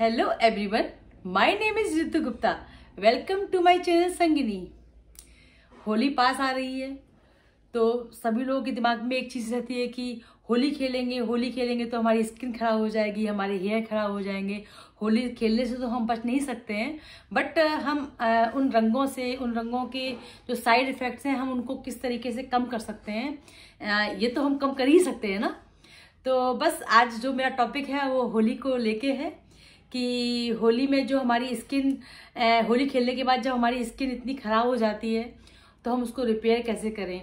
hello everyone my name is Ritu Gupta welcome to my channel Sangini Holi पास आ रही है तो सभी लोगों के दिमाग में एक चीज़ रहती है कि होली खेलेंगे होली खेलेंगे तो हमारी स्किन खराब हो जाएगी हमारे हेयर खराब हो जाएंगे होली खेलने से तो हम बच नहीं सकते हैं बट हम उन रंगों से उन रंगों के जो साइड इफ़ेक्ट्स हैं हम उनको किस तरीके से कम कर सकते हैं ये तो हम कम कर ही सकते हैं ना तो बस आज जो मेरा टॉपिक है वो होली को लेके है कि होली में जो हमारी स्किन होली खेलने के बाद जब हमारी स्किन इतनी ख़राब हो जाती है तो हम उसको रिपेयर कैसे करें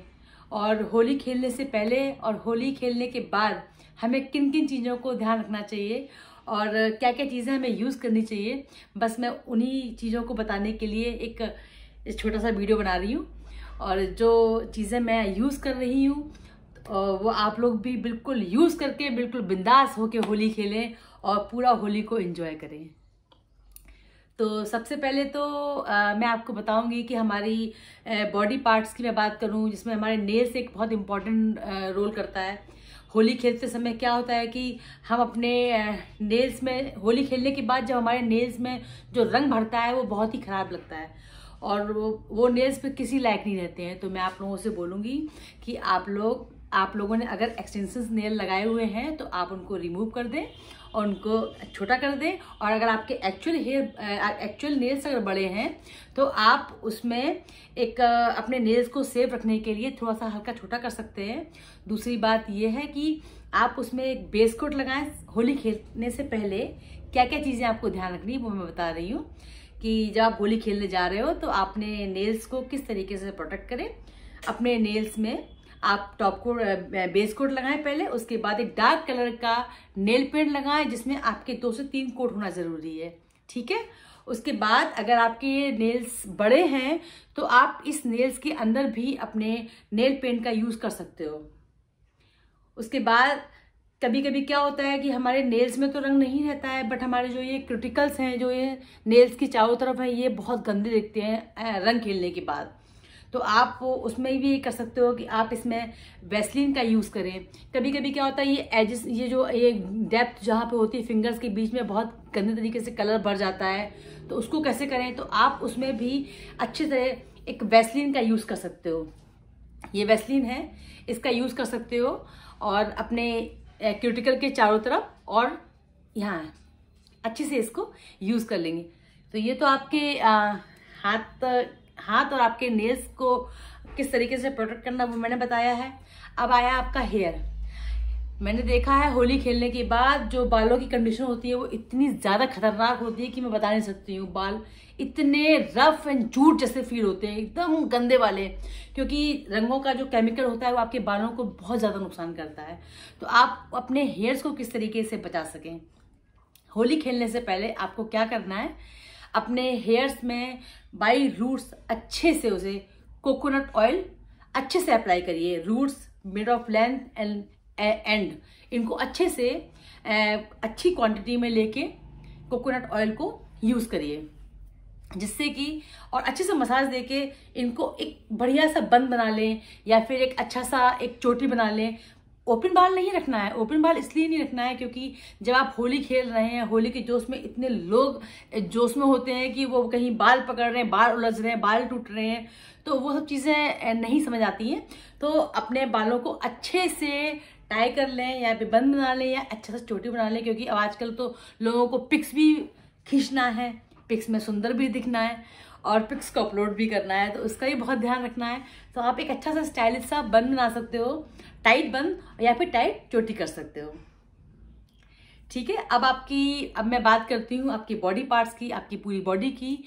और होली खेलने से पहले और होली खेलने के बाद हमें किन किन चीज़ों को ध्यान रखना चाहिए और क्या क्या चीज़ें हमें यूज़ करनी चाहिए बस मैं उन्हीं चीज़ों को बताने के लिए एक छोटा सा वीडियो बना रही हूँ और जो चीज़ें मैं यूज़ कर रही हूँ वो आप लोग भी बिल्कुल यूज़ करके बिल्कुल बिंदास होकर होली खेलें और पूरा होली को इन्जॉय करें तो सबसे पहले तो आ, मैं आपको बताऊंगी कि हमारी बॉडी पार्ट्स की मैं बात करूं जिसमें हमारे नेल्स एक बहुत इम्पॉर्टेंट रोल करता है होली खेलते समय क्या होता है कि हम अपने नेल्स में होली खेलने के बाद जब हमारे नेल्स में जो रंग भरता है वो बहुत ही ख़राब लगता है और वो वो नेल्स पे किसी लायक नहीं रहते हैं तो मैं आप लोगों से बोलूँगी कि आप लोग आप लोगों ने अगर एक्सटेंशन नेल लगाए हुए हैं तो आप उनको रिमूव कर दें और उनको छोटा कर दें और अगर आपके एक्चुअल हेयर एक्चुअल नेल्स अगर बड़े हैं तो आप उसमें एक अपने नेल्स को सेव रखने के लिए थोड़ा सा हल्का छोटा कर सकते हैं दूसरी बात यह है कि आप उसमें एक बेस कोट लगाएं होली खेलने से पहले क्या क्या चीज़ें आपको ध्यान रखनी वो मैं बता रही हूँ कि जब आप होली खेलने जा रहे हो तो आपने नेल्स को किस तरीके से प्रोटेक्ट करें अपने नेल्स में आप टॉप कोट बेस कोट लगाएं पहले उसके बाद एक डार्क कलर का नेल पेंट लगाएं जिसमें आपके दो से तीन कोट होना ज़रूरी है ठीक है उसके बाद अगर आपके नेल्स बड़े हैं तो आप इस नेल्स के अंदर भी अपने नेल पेंट का यूज़ कर सकते हो उसके बाद कभी कभी क्या होता है कि हमारे नेल्स में तो रंग नहीं रहता है बट हमारे जो ये क्रिटिकल्स हैं जो ये नेल्स की चारों तरफ है ये बहुत गंदे दिखते हैं रंग खेलने के बाद तो आप उसमें भी कर सकते हो कि आप इसमें वेस्लिन का यूज़ करें कभी कभी क्या होता है ये एजिस ये जो ये डेप्थ जहाँ पे होती है फिंगर्स के बीच में बहुत गंदे तरीके से कलर भर जाता है तो उसको कैसे करें तो आप उसमें भी अच्छे से एक वेस्लिन का यूज़ कर सकते हो ये वेस्लिन है इसका यूज़ कर सकते हो और अपने क्यूटिकल के चारों तरफ और यहाँ अच्छे से इसको यूज़ कर लेंगे तो ये तो आपके आ, हाथ हाथ और आपके नेल्स को किस तरीके से प्रोटेक्ट करना वो मैंने बताया है अब आया आपका हेयर मैंने देखा है होली खेलने के बाद जो बालों की कंडीशन होती है वो इतनी ज़्यादा खतरनाक होती है कि मैं बता नहीं सकती हूँ बाल इतने रफ एंड जूट जैसे फील होते हैं एकदम गंदे वाले क्योंकि रंगों का जो केमिकल होता है वो आपके बालों को बहुत ज़्यादा नुकसान करता है तो आप अपने हेयर्स को किस तरीके से बचा सकें होली खेलने से पहले आपको क्या करना है अपने हेयर्स में बाई रूट्स अच्छे से उसे कोकोनट ऑयल अच्छे से अप्लाई करिए roots mid of length and and इनको अच्छे से eh, अच्छी क्वांटिटी में लेके कोकोनट ऑयल को यूज़ करिए जिससे कि और अच्छे से मसाज देके इनको एक बढ़िया सा बंद बना लें या फिर एक अच्छा सा एक चोटी बना लें ओपन बाल नहीं रखना है ओपन बाल इसलिए नहीं रखना है क्योंकि जब आप होली खेल रहे हैं होली के जोश में इतने लोग जोश में होते हैं कि वो कहीं बाल पकड़ रहे हैं बाल उलझ रहे हैं बाल टूट रहे हैं तो वो सब चीज़ें नहीं समझ आती हैं तो अपने बालों को अच्छे से टाई कर लें या बंद बना लें या अच्छे से चोटी बना लें क्योंकि अब आजकल तो लोगों को पिक्स भी खींचना है पिक्स में सुंदर भी दिखना है और पिक्स को अपलोड भी करना है तो उसका भी बहुत ध्यान रखना है तो आप एक अच्छा सा स्टाइलिश सा बन बना सकते हो टाइट बन या फिर टाइट चोटी कर सकते हो ठीक है अब आपकी अब मैं बात करती हूँ आपकी बॉडी पार्ट्स की आपकी पूरी बॉडी की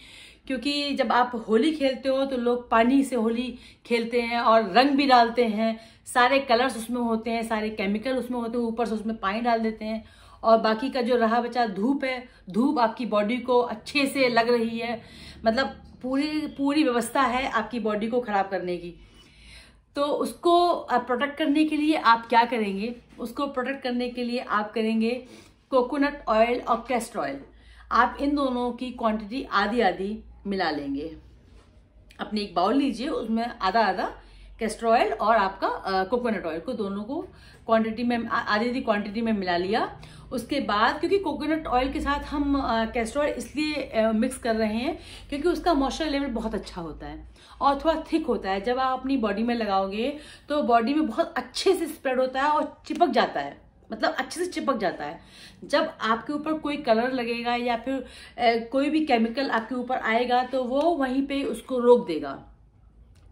क्योंकि जब आप होली खेलते हो तो लोग पानी से होली खेलते हैं और रंग भी डालते हैं सारे कलर्स उसमें होते हैं सारे केमिकल उसमें होते हैं ऊपर से उसमें पानी डाल देते हैं और बाकी का जो रहा बचा धूप है धूप आपकी बॉडी को अच्छे से लग रही है मतलब पूरी पूरी व्यवस्था है आपकी बॉडी को ख़राब करने की तो उसको प्रोटेक्ट करने के लिए आप क्या करेंगे उसको प्रोटेक्ट करने के लिए आप करेंगे कोकोनट ऑयल और कैस्टर ऑयल आप इन दोनों की क्वांटिटी आधी आधी मिला लेंगे अपने एक बाउल लीजिए उसमें आधा आधा कैस्टर ऑयल और आपका कोकोनट ऑयल को दोनों को क्वांटिटी में आधी आधी क्वांटिटी में मिला लिया उसके बाद क्योंकि कोकोनट ऑयल के साथ हम कैस्टर ऑयल इसलिए मिक्स कर रहे हैं क्योंकि उसका मॉइस्चर लेवल बहुत अच्छा होता है और थोड़ा थिक होता है जब आप अपनी बॉडी में लगाओगे तो बॉडी में बहुत अच्छे से स्प्रेड होता है और चिपक जाता है मतलब अच्छे से चिपक जाता है जब आपके ऊपर कोई कलर लगेगा या फिर कोई भी केमिकल आपके ऊपर आएगा तो वो वहीं पे उसको रोक देगा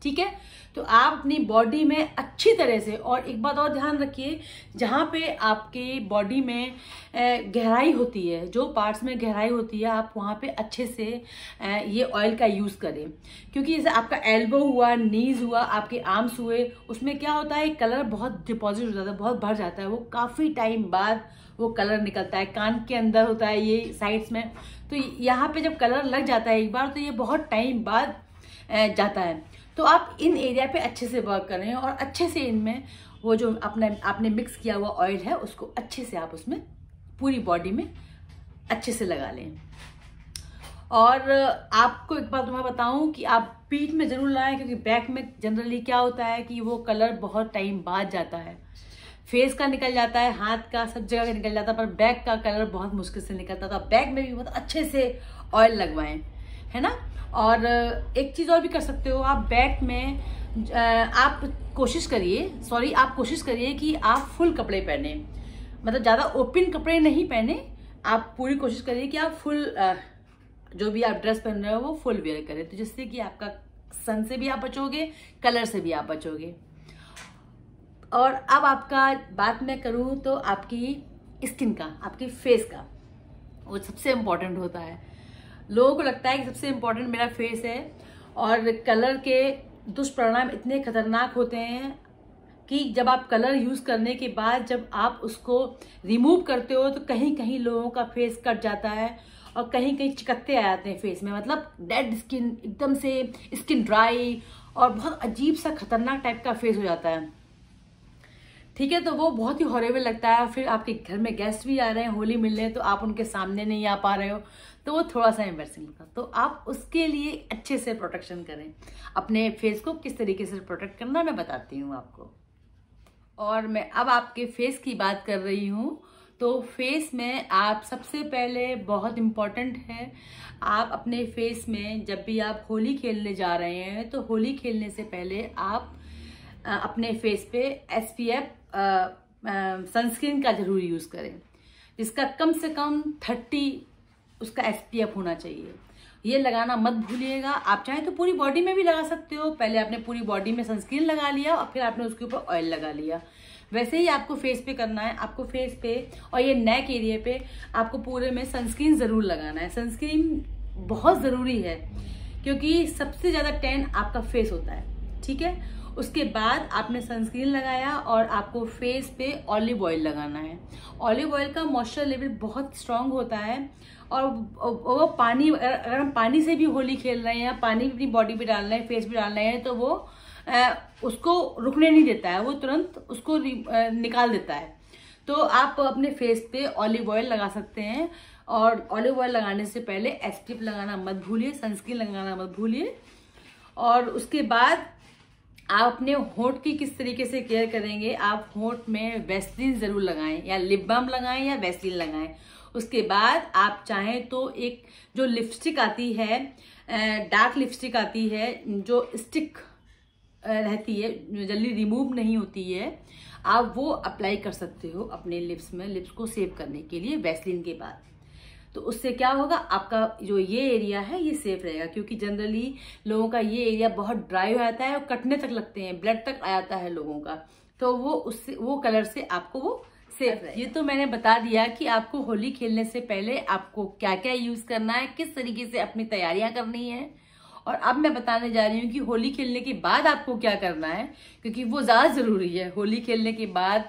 ठीक है तो आप अपनी बॉडी में अच्छी तरह से और एक बात और ध्यान रखिए जहाँ पे आपके बॉडी में गहराई होती है जो पार्ट्स में गहराई होती है आप वहाँ पे अच्छे से ये ऑयल का यूज़ करें क्योंकि जैसे आपका एल्बो हुआ नीज़ हुआ आपके आर्म्स हुए उसमें क्या होता है कलर बहुत डिपॉजिट हो जाता है बहुत भर जाता है वो काफ़ी टाइम बाद वो कलर निकलता है कान के अंदर होता है ये साइड्स में तो यहाँ पे जब कलर लग जाता है एक बार तो ये बहुत टाइम बाद जाता है तो आप इन एरिया पे अच्छे से वर्क कर रहे हैं और अच्छे से इनमें वो जो अपने आपने मिक्स किया हुआ ऑयल है उसको अच्छे से आप उसमें पूरी बॉडी में अच्छे से लगा लें और आपको एक बात मैं बताऊं कि आप पीठ में ज़रूर लगाएं क्योंकि बैक में जनरली क्या होता है कि वो कलर बहुत टाइम बाद जाता है फेस का निकल जाता है हाथ का सब जगह का निकल जाता है पर बैक का कलर बहुत मुश्किल से निकलता था बैक तो में भी बहुत अच्छे से ऑयल लगवाएं है ना और एक चीज़ और भी कर सकते हो आप बैक में आप कोशिश करिए सॉरी आप कोशिश करिए कि आप फुल कपड़े पहने मतलब ज़्यादा ओपन कपड़े नहीं पहने आप पूरी कोशिश करिए कि आप फुल जो भी आप ड्रेस पहन रहे हो वो फुल वेयर करें तो जिससे कि आपका सन से भी आप बचोगे कलर से भी आप बचोगे और अब आपका बात मैं करूँ तो आपकी स्किन का आपके फेस का वो सबसे इम्पॉर्टेंट होता है लोगों को लगता है कि सबसे इम्पोर्टेंट मेरा फेस है और कलर के दुष्परिणाम इतने खतरनाक होते हैं कि जब आप कलर यूज़ करने के बाद जब आप उसको रिमूव करते हो तो कहीं कहीं लोगों का फेस कट जाता है और कहीं कहीं चिकत्ते आ जाते हैं फेस में मतलब डेड स्किन एकदम से स्किन ड्राई और बहुत अजीब सा खतरनाक टाइप का फेस हो जाता है ठीक है तो वो बहुत ही हॉरेबल लगता है फिर आपके घर में गेस्ट भी आ रहे हैं होली मिलने तो आप उनके सामने नहीं आ पा रहे हो तो वो थोड़ा सा एम्बेसिंग था तो आप उसके लिए अच्छे से प्रोटेक्शन करें अपने फेस को किस तरीके से प्रोटेक्ट करना मैं बताती हूँ आपको और मैं अब आपके फेस की बात कर रही हूँ तो फेस में आप सबसे पहले बहुत इम्पॉर्टेंट है आप अपने फेस में जब भी आप होली खेलने जा रहे हैं तो होली खेलने से पहले आप अपने फेस पे एस पी एफ सनस्क्रीन का ज़रूर यूज़ करें जिसका कम से कम थर्टी उसका एस होना चाहिए ये लगाना मत भूलिएगा आप चाहें तो पूरी बॉडी में भी लगा सकते हो पहले आपने पूरी बॉडी में सनस्क्रीन लगा लिया और फिर आपने उसके ऊपर ऑयल लगा लिया वैसे ही आपको फेस पे करना है आपको फेस पे और ये नेक एरिया पे आपको पूरे में सनस्क्रीन ज़रूर लगाना है सनस्क्रीन बहुत ज़रूरी है क्योंकि सबसे ज़्यादा टैन आपका फेस होता है ठीक है उसके बाद आपने सनस्क्रीन लगाया और आपको फेस पे ऑलिव ऑयल लगाना है ऑलिव ऑयल का मॉइस्चर लेवल बहुत स्ट्रांग होता है और वो पानी अगर हम पानी से भी होली खेल रहे हैं या पानी अपनी बॉडी पे डाल रहे हैं फेस पे डाल रहे हैं तो वो उसको रुकने नहीं देता है वो तुरंत उसको निकाल देता है तो आप अपने फेस पे ऑलिव ऑयल लगा सकते हैं और ऑलिव ऑयल लगाने से पहले एस लगाना मत भूलिए सनस्क्रीन लगाना मत भूलिए और उसके बाद आप अपने होठ की किस तरीके से केयर करेंगे आप होठ में वेस्लिन ज़रूर लगाएं या लिप बाम लगाएं या वेस्लिन लगाएं उसके बाद आप चाहें तो एक जो लिपस्टिक आती है डार्क लिपस्टिक आती है जो स्टिक रहती है जल्दी रिमूव नहीं होती है आप वो अप्लाई कर सकते हो अपने लिप्स में लिप्स को सेव करने के लिए वैसलिन के बाद तो उससे क्या होगा आपका जो ये एरिया है ये सेफ रहेगा क्योंकि जनरली लोगों का ये एरिया बहुत ड्राई हो जाता है और कटने तक लगते हैं ब्लड तक आ जाता है लोगों का तो वो उससे वो कलर से आपको वो से ये तो मैंने बता दिया कि आपको होली खेलने से पहले आपको क्या क्या यूज करना है किस तरीके से अपनी तैयारियां करनी है और अब मैं बताने जा रही हूँ कि होली खेलने के बाद आपको क्या करना है क्योंकि वो ज़्यादा ज़रूरी है होली खेलने के बाद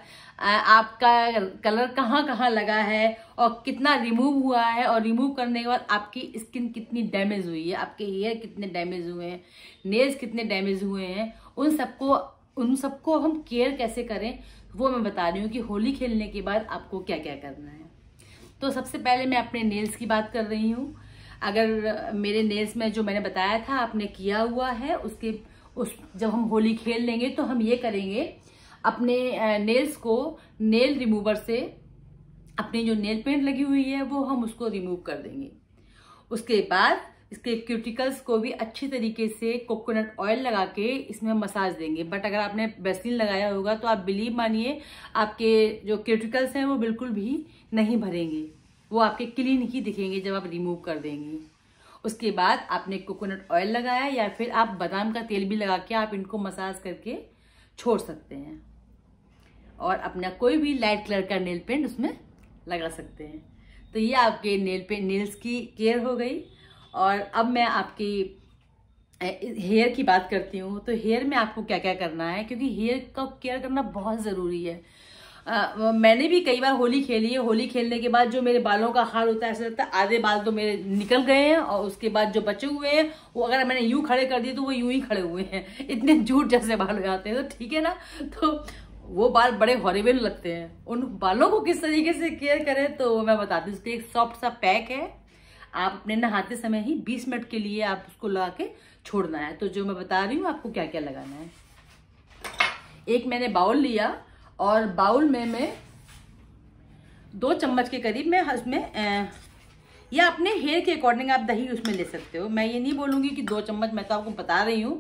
आपका कलर कहाँ कहाँ लगा है और कितना रिमूव हुआ है और रिमूव करने के बाद आपकी स्किन कितनी डैमेज हुई है आपके हेयर कितने डैमेज हुए हैं नेल्स कितने डैमेज हुए हैं उन सबको उन सबको हम केयर कैसे करें वो मैं बता रही हूँ कि होली खेलने के बाद आपको क्या क्या करना है तो सबसे पहले मैं अपने नेल्स की बात कर रही हूँ अगर मेरे नेल्स में जो मैंने बताया था आपने किया हुआ है उसके उस जब हम होली खेल लेंगे तो हम ये करेंगे अपने नेल्स को नेल रिमूवर से अपनी जो नेल पेंट लगी हुई है वो हम उसको रिमूव कर देंगे उसके बाद इसके क्यूटिकल्स को भी अच्छी तरीके से कोकोनट ऑयल लगा के इसमें मसाज देंगे बट अगर आपने बेसिन लगाया होगा तो आप बिलीव मानिए आपके जो क्यूटिकल्स हैं वो बिल्कुल भी नहीं भरेंगे वो आपके क्लीन ही दिखेंगे जब आप रिमूव कर देंगे उसके बाद आपने कोकोनट ऑयल लगाया या फिर आप बादाम का तेल भी लगा के आप इनको मसाज करके छोड़ सकते हैं और अपना कोई भी लाइट कलर का नेल पेंट उसमें लगा सकते हैं तो ये आपके नेल पेंट नेल्स की केयर हो गई और अब मैं आपकी हेयर की बात करती हूँ तो हेयर में आपको क्या क्या करना है क्योंकि हेयर का केयर करना बहुत ज़रूरी है आ, मैंने भी कई बार होली खेली है होली खेलने के बाद जो मेरे बालों का हाल होता है ऐसा लगता है आधे बाल तो मेरे निकल गए हैं और उसके बाद जो बचे हुए हैं वो अगर मैंने यूँ खड़े कर दिए तो वो यूं ही खड़े हुए हैं इतने झूठ जैसे बाल हो जाते हैं तो ठीक है ना तो वो बाल बड़े हॉरेबल लगते हैं उन बालों को किस तरीके से केयर करें तो मैं बताती हूँ उसके एक सॉफ्ट सा पैक है आप अपने नहाते समय ही 20 मिनट के लिए आप उसको लगा के छोड़ना है तो जो मैं बता रही हूँ आपको क्या क्या लगाना है एक मैंने बाउल लिया और बाउल में मैं दो चम्मच के करीब मैं उसमें या अपने हेयर के अकॉर्डिंग आप दही उसमें ले सकते हो मैं ये नहीं बोलूँगी कि दो चम्मच मैं तो आपको बता रही हूँ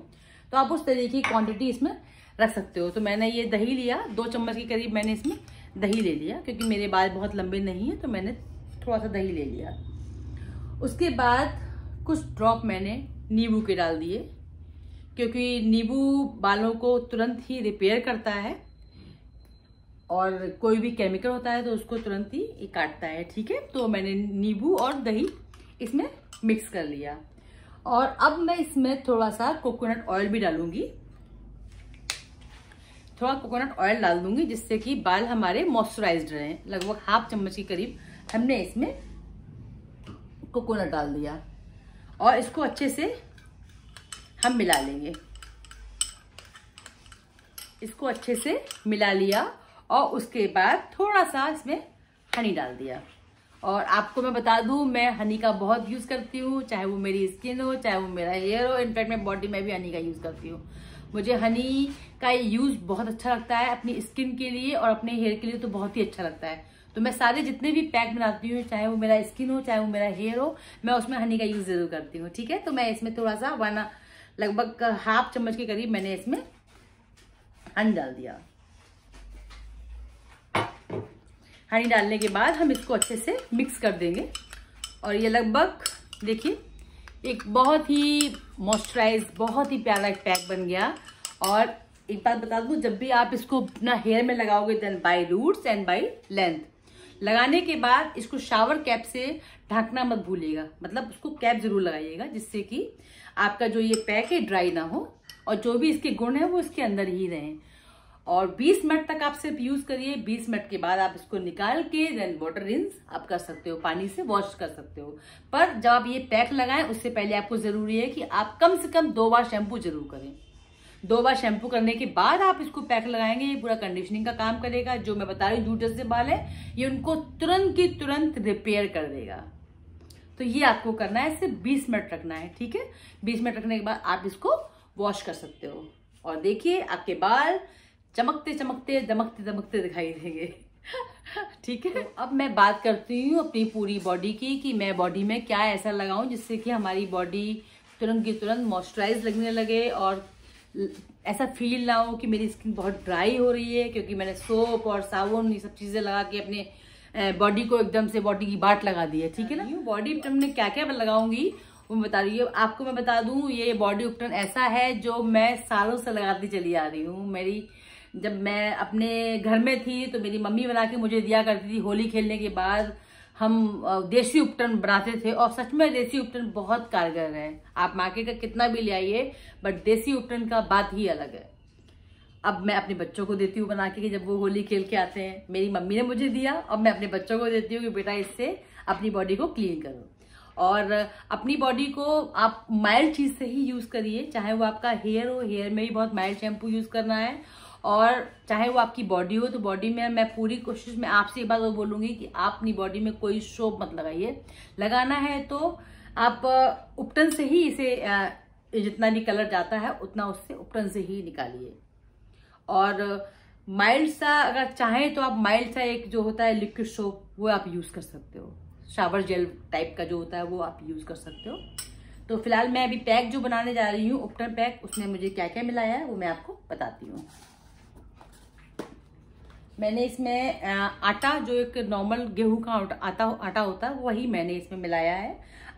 तो आप उस तरीके की क्वांटिटी इसमें रख सकते हो तो मैंने ये दही लिया दो चम्मच के करीब मैंने इसमें दही ले लिया क्योंकि मेरे बाल बहुत लंबे नहीं हैं तो मैंने थोड़ा सा दही ले लिया उसके बाद कुछ ड्रॉप मैंने नींबू के डाल दिए क्योंकि नींबू बालों को तुरंत ही रिपेयर करता है और कोई भी केमिकल होता है तो उसको तुरंत ही काटता है ठीक है तो मैंने नींबू और दही इसमें मिक्स कर लिया और अब मैं इसमें थोड़ा सा कोकोनट ऑयल भी डालूंगी थोड़ा कोकोनट ऑयल डाल दूंगी जिससे कि बाल हमारे मॉइस्चराइज्ड रहें लगभग हाफ चम्मच के करीब हमने इसमें कोकोनट डाल दिया और इसको अच्छे से हम मिला लेंगे इसको अच्छे से मिला लिया और उसके बाद थोड़ा सा इसमें हनी डाल दिया और आपको मैं बता दूं मैं हनी का बहुत यूज़ करती हूँ चाहे वो मेरी स्किन हो चाहे वो मेरा हेयर हो इनफैक्ट मैं बॉडी में भी हनी का यूज़ करती हूँ मुझे हनी का यूज़ बहुत अच्छा लगता है अपनी स्किन के लिए और अपने हेयर के लिए तो बहुत ही अच्छा लगता है तो मैं सारे जितने भी पैक बनाती हूँ चाहे वो मेरा स्किन हो चाहे वो मेरा हेयर हो मैं उसमें हनी का यूज़ ज़रूर करती हूँ ठीक है तो मैं इसमें थोड़ा सा वन लगभग हाफ चम्मच के करीब मैंने इसमें हनी डाल दिया हनी डालने के बाद हम इसको अच्छे से मिक्स कर देंगे और ये लगभग देखिए एक बहुत ही मॉइस्चराइज बहुत ही प्यारा एक पैक बन गया और एक बात बता दूं जब भी आप इसको अपना हेयर में लगाओगे then by roots and by length लगाने के बाद इसको शावर कैप से ढकना मत भूलिएगा मतलब उसको कैप जरूर लगाइएगा जिससे कि आपका जो ये पैक है ड्राई ना हो और जो भी इसके गुण है वो इसके अंदर ही रहें और 20 मिनट तक आप सिर्फ यूज करिए 20 मिनट के बाद आप इसको निकाल के देन वाटर रिंस आप कर सकते हो पानी से वॉश कर सकते हो पर जब आप ये पैक लगाएं उससे पहले आपको जरूरी है कि आप कम से कम दो बार शैम्पू जरूर करें दो बार शैम्पू करने के बाद आप इसको पैक लगाएंगे ये पूरा कंडीशनिंग का काम करेगा जो मैं बता रही हूँ जूटस से बाल है ये उनको तुरंत की तुरंत रिपेयर कर देगा तो ये आपको करना है सिर्फ बीस मिनट रखना है ठीक है बीस मिनट रखने के बाद आप इसको वॉश कर सकते हो और देखिए आपके बाल चमकते चमकते दमकते दमकते दिखाई देंगे ठीक है तो अब मैं बात करती हूँ अपनी पूरी बॉडी की कि मैं बॉडी में क्या ऐसा लगाऊं जिससे कि हमारी बॉडी तुरंत की तुरंत मॉइस्चराइज लगने लगे और ऐसा फील ना हो कि मेरी स्किन बहुत ड्राई हो रही है क्योंकि मैंने सोप और साबुन ये सब चीज़ें लगा के अपने बॉडी को एकदम से बॉडी की बाट लगा दी है ठीक है ना यू बॉडी उपटन में क्या क्या लगाऊंगी वो बता रही है आपको मैं बता दूँ ये बॉडी उपटन ऐसा है जो मैं सालों से लगाती चली आ रही हूँ मेरी जब मैं अपने घर में थी तो मेरी मम्मी बना के मुझे दिया करती थी होली खेलने के बाद हम देसी उपटन बनाते थे और सच में देसी उपटन बहुत कारगर है आप मार्केट का कितना भी ले आइए बट देसी उपटन का बात ही अलग है अब मैं अपने बच्चों को देती हूँ बना के कि जब वो होली खेल के आते हैं मेरी मम्मी ने मुझे दिया और मैं अपने बच्चों को देती हूँ कि बेटा इससे अपनी बॉडी को क्लीन करो और अपनी बॉडी को आप माइल्ड चीज़ से ही यूज़ करिए चाहे वो आपका हेयर हो हेयर में ही बहुत माइल्ड शैम्पू यूज़ करना है और चाहे वो आपकी बॉडी हो तो बॉडी में मैं पूरी कोशिश में आपसे एक बात वो बोलूँगी कि आप अपनी बॉडी में कोई शोप मत लगाइए लगाना है तो आप उपटन से ही इसे जितना भी कलर जाता है उतना उससे उपटन से ही निकालिए और माइल्ड सा अगर चाहें तो आप माइल्ड सा एक जो होता है लिक्विड शोप वो आप यूज़ कर सकते हो शावर जेल टाइप का जो होता है वो आप यूज़ कर सकते हो तो फिलहाल मैं अभी पैक जो बनाने जा रही हूँ उपटन पैक उसमें मुझे क्या क्या मिलाया है वो मैं आपको बताती हूँ मैंने इसमें आटा जो एक नॉर्मल गेहूं का आटा आटा होता है वही मैंने इसमें मिलाया है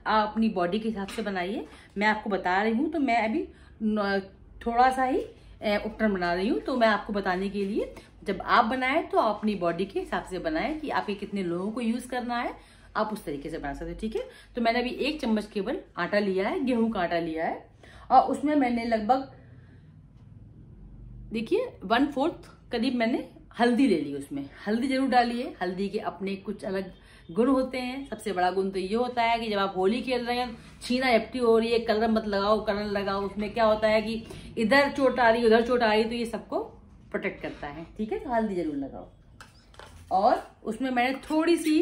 आप अपनी बॉडी के हिसाब से बनाइए मैं आपको बता रही हूँ तो मैं अभी थोड़ा सा ही उपटन बना रही हूँ तो मैं आपको बताने के लिए जब आप बनाएं तो आप अपनी बॉडी के हिसाब से बनाएं कि आपके कितने लोगों को यूज़ करना है आप उस तरीके से बना सकते हो ठीक है तो मैंने अभी एक चम्मच केवल आटा लिया है गेहूं का आटा लिया है और उसमें मैंने लगभग देखिए वन फोर्थ करीब मैंने हल्दी ले ली उसमें हल्दी जरूर डालिए हल्दी के अपने कुछ अलग गुण होते हैं सबसे बड़ा गुण तो ये होता है कि जब आप होली खेल रहे हैं छीना एप्टी हो रही है कलर मत लगाओ कलर लगाओ उसमें क्या होता है कि इधर चोट आ रही उधर चोट आ रही तो ये सबको प्रोटेक्ट करता है ठीक है तो हल्दी जरूर लगाओ और उसमें मैंने थोड़ी सी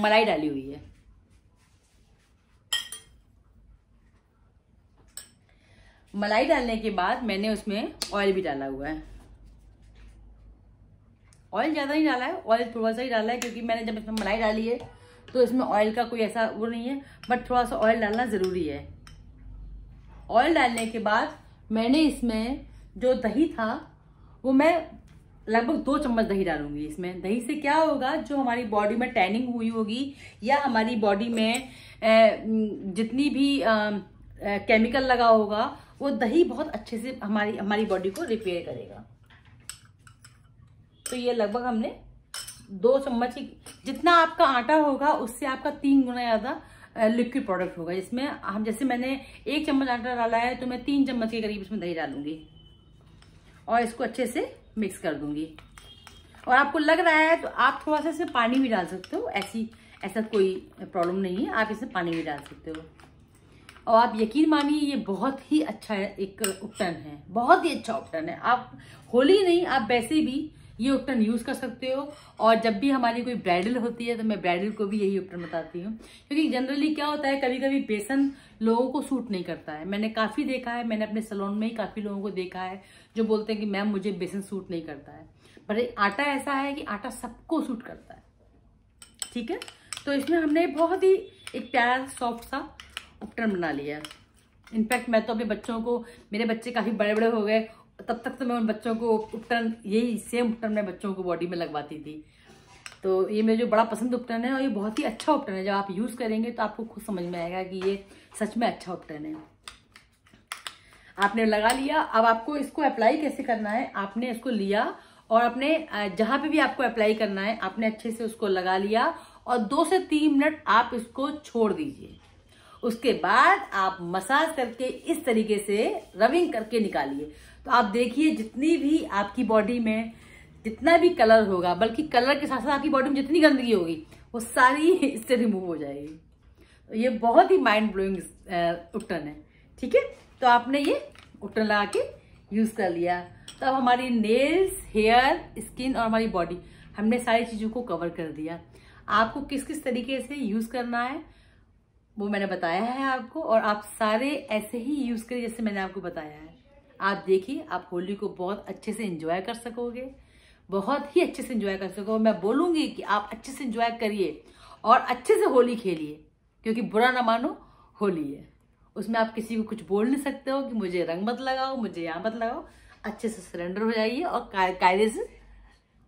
मलाई डाली हुई है मलाई डालने के बाद मैंने उसमें ऑयल भी डाला हुआ है ऑयल ज़्यादा ही डाला है ऑयल थोड़ा सा ही डाला है क्योंकि मैंने जब इसमें मलाई डाली है तो इसमें ऑयल का कोई ऐसा वो नहीं है बट थोड़ा सा ऑयल डालना ज़रूरी है ऑयल डालने के बाद मैंने इसमें जो दही था वो मैं लगभग दो चम्मच दही डालूंगी इसमें दही से क्या होगा जो हमारी बॉडी में टैनिंग हुई होगी या हमारी बॉडी में जितनी भी केमिकल लगा होगा वो दही बहुत अच्छे से हमारी हमारी बॉडी को रिपेयर करेगा तो ये लगभग हमने दो चम्मच ही जितना आपका आटा होगा उससे आपका तीन गुना ज़्यादा लिक्विड प्रोडक्ट होगा इसमें हम जैसे मैंने एक चम्मच आटा डाला है तो मैं तीन चम्मच के करीब इसमें दही डालूंगी और इसको अच्छे से मिक्स कर दूंगी और आपको लग रहा है तो आप थोड़ा सा इसमें पानी भी डाल सकते हो ऐसी ऐसा कोई प्रॉब्लम नहीं है आप इसमें पानी भी डाल सकते हो और आप यकीन मानिए ये बहुत ही अच्छा एक उपटन है बहुत ही अच्छा उपटन है आप होली नहीं आप वैसे भी ये उपटन यूज़ कर सकते हो और जब भी हमारी कोई ब्राइडल होती है तो मैं ब्राइडल को भी यही उपटन बताती हूँ क्योंकि जनरली क्या होता है कभी कभी बेसन लोगों को सूट नहीं करता है मैंने काफ़ी देखा है मैंने अपने सलोन में ही काफ़ी लोगों को देखा है जो बोलते हैं कि मैम मुझे बेसन सूट नहीं करता है पर आटा ऐसा है कि आटा सबको सूट करता है ठीक है तो इसमें हमने बहुत ही एक प्यारा सॉफ्ट सा उपटन बना लिया है इनफैक्ट मैं तो अपने बच्चों को मेरे बच्चे काफ़ी बड़े बड़े हो गए तब तक तो मैं उन बच्चों को उपटन यही सेम उपटन मैं बच्चों को बॉडी में लगवाती थी तो ये मेरा जो बड़ा पसंद उपटन है और ये बहुत ही अच्छा उपटन है जब आप यूज़ करेंगे तो आपको खुद समझ में आएगा कि ये सच में अच्छा उपटन है आपने लगा लिया अब आपको इसको अप्लाई कैसे करना है आपने इसको लिया और अपने जहाँ पे भी आपको अप्लाई करना है आपने अच्छे से उसको लगा लिया और दो से तीन मिनट आप इसको छोड़ दीजिए उसके बाद आप मसाज करके इस तरीके से रविंग करके निकालिए तो आप देखिए जितनी भी आपकी बॉडी में जितना भी कलर होगा बल्कि कलर के साथ साथ आपकी बॉडी में जितनी गंदगी होगी वो सारी इससे रिमूव हो जाएगी तो ये बहुत ही माइंड ब्लोइंग उपटन है ठीक है तो आपने ये उपटन लगा के यूज़ कर लिया तो अब हमारी नेल्स हेयर स्किन और हमारी बॉडी हमने सारी चीज़ों को कवर कर दिया आपको किस किस तरीके से यूज़ करना है वो मैंने बताया है आपको और आप सारे ऐसे ही यूज़ करिए जैसे मैंने आपको बताया है आप देखिए आप होली को बहुत अच्छे से इंजॉय कर सकोगे बहुत ही अच्छे से इंजॉय कर सकोगे मैं बोलूंगी कि आप अच्छे से इंजॉय करिए और अच्छे से होली खेलिए क्योंकि बुरा ना मानो होली है उसमें आप किसी को कुछ बोल नहीं सकते हो कि मुझे रंग मत लगाओ मुझे यहाँ मत लगाओ अच्छे से सरेंडर हो जाइए और कायदे से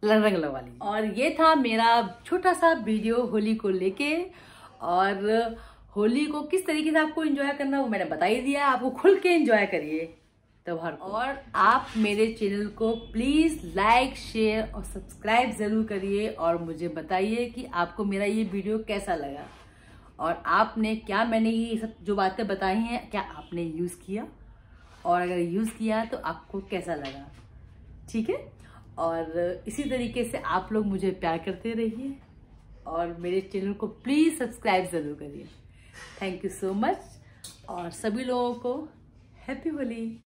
रंग लगवा लीजिए और ये था मेरा छोटा सा वीडियो होली को लेके और होली को किस तरीके से आपको एंजॉय करना वो मैंने बता ही दिया आपको खुल के एंजॉय करिए त्योहार और आप मेरे चैनल को प्लीज़ लाइक शेयर और सब्सक्राइब ज़रूर करिए और मुझे बताइए कि आपको मेरा ये वीडियो कैसा लगा और आपने क्या मैंने ये सब जो बातें बताई हैं क्या आपने यूज़ किया और अगर यूज़ किया तो आपको कैसा लगा ठीक है और इसी तरीके से आप लोग मुझे प्यार करते रहिए और मेरे चैनल को प्लीज़ सब्सक्राइब ज़रूर करिए थैंक यू सो मच और सभी लोगों को हैप्पी होली